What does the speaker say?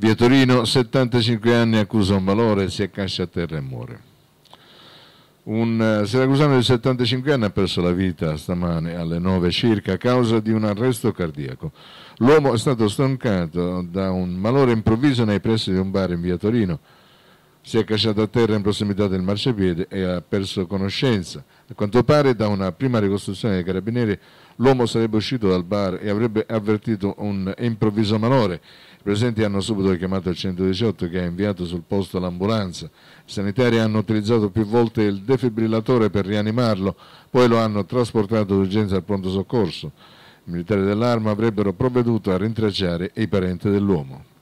Via Torino, 75 anni, accusa un valore, si accascia a terra e muore. Un eh, siracusano di 75 anni ha perso la vita stamane alle 9 circa a causa di un arresto cardiaco. L'uomo è stato stroncato da un malore improvviso nei pressi di un bar in via Torino si è cacciato a terra in prossimità del marciapiede e ha perso conoscenza. A quanto pare da una prima ricostruzione dei carabinieri l'uomo sarebbe uscito dal bar e avrebbe avvertito un improvviso malore. I presenti hanno subito chiamato il 118 che ha inviato sul posto l'ambulanza. I sanitari hanno utilizzato più volte il defibrillatore per rianimarlo, poi lo hanno trasportato d'urgenza al pronto soccorso. I militari dell'arma avrebbero provveduto a rintracciare i parenti dell'uomo.